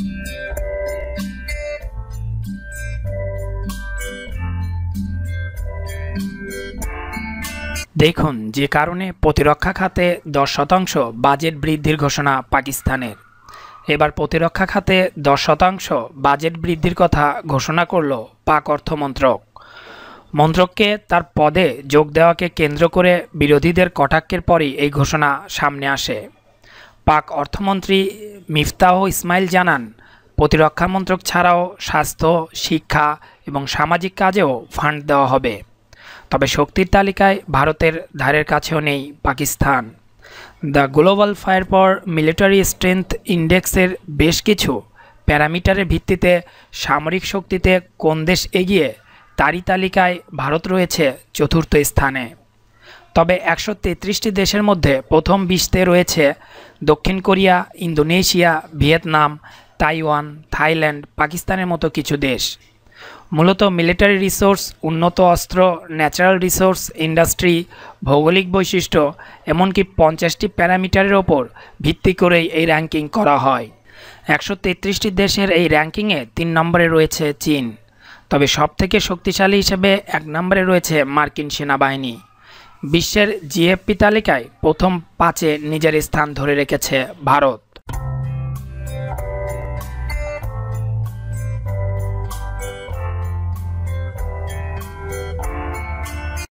দেখুন যে কারণে প্রতিরক্ষা খাতে দশ শতাংশ বাজেট বৃদ্ধির ঘোষণা পাকিস্তানের এবার প্রতিরক্ষা খাতে দশ শতাংশ বাজেট বৃদ্ধির কথা ঘোষণা করল পাক অর্থমন্ত্রক মন্ত্রককে তার পদে যোগ দেওয়াকে কেন্দ্র করে বিরোধীদের কটাক্ষের পরই এই ঘোষণা সামনে আসে পাক অর্থমন্ত্রী মিফতাহ ইসমাইল জানান প্রতিরক্ষা মন্ত্রক ছাড়াও স্বাস্থ্য শিক্ষা এবং সামাজিক কাজেও ফান্ড দেওয়া হবে তবে শক্তির তালিকায় ভারতের ধারের কাছেও নেই Pakistan the global firepower military strength ইন্ডেক্সের বেশ কিছু প্যারামিটারের ভিত্তিতে সামরিক শক্তিতে কোন দেশ এগিয়ে তারই তালিকায় ভারত রয়েছে চতুর্থ স্থানে তবে একশো তেত্রিশটি দেশের মধ্যে প্রথম বিশতে রয়েছে দক্ষিণ Korea Indonesia Vietnam Taiwan Thailand পাকিস্তানের মতো কিছু দেশ মূলত মিলিটারি রিসোর্স উন্নত অস্ত্র ন্যাচারাল রিসোর্স ইন্ডাস্ট্রি ভৌগোলিক বৈশিষ্ট্য এমনকি পঞ্চাশটি প্যারামিটারের ওপর ভিত্তি করেই এই র্যাঙ্কিং করা হয় একশো তেত্রিশটি দেশের এই র্যাঙ্কিংয়ে তিন নম্বরে রয়েছে চীন তবে সবথেকে শক্তিশালী হিসেবে এক নম্বরে রয়েছে মার্কিন সেনাবাহিনী বিশ্বের জিএফপি তালিকায় প্রথম পাঁচে নিজের স্থান ধরে রেখেছে ভারত